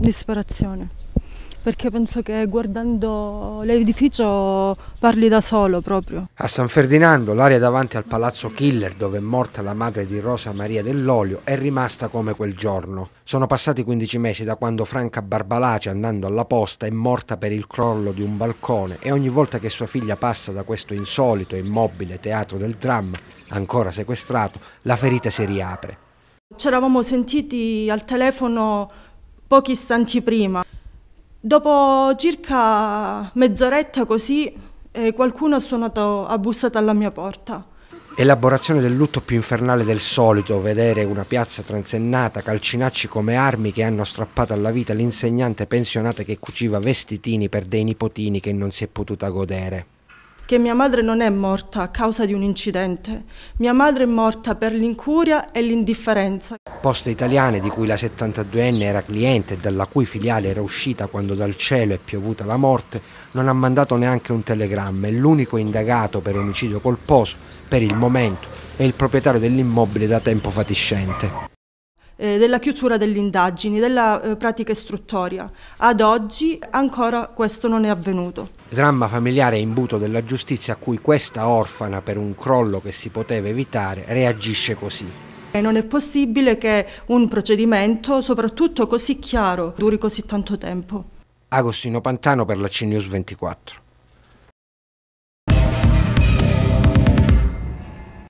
disperazione, perché penso che guardando l'edificio parli da solo proprio. A San Ferdinando, l'area davanti al Palazzo Killer, dove è morta la madre di Rosa Maria dell'Olio, è rimasta come quel giorno. Sono passati 15 mesi da quando Franca Barbalace, andando alla posta, è morta per il crollo di un balcone e ogni volta che sua figlia passa da questo insolito e immobile teatro del dramma, ancora sequestrato, la ferita si riapre. Ci eravamo sentiti al telefono pochi istanti prima. Dopo circa mezz'oretta così eh, qualcuno ha suonato, ha bussato alla mia porta. Elaborazione del lutto più infernale del solito, vedere una piazza transennata, calcinacci come armi che hanno strappato alla vita l'insegnante pensionata che cuciva vestitini per dei nipotini che non si è potuta godere che mia madre non è morta a causa di un incidente, mia madre è morta per l'incuria e l'indifferenza. Poste italiane di cui la 72enne era cliente e dalla cui filiale era uscita quando dal cielo è piovuta la morte, non ha mandato neanche un telegramma e l'unico indagato per omicidio colposo, per il momento, è il proprietario dell'immobile da tempo fatiscente eh, della chiusura delle indagini, della eh, pratica istruttoria. Ad oggi ancora questo non è avvenuto. Dramma familiare e imbuto della giustizia a cui questa orfana, per un crollo che si poteva evitare, reagisce così. non è possibile che un procedimento, soprattutto così chiaro, duri così tanto tempo. Agostino Pantano per la CNews 24.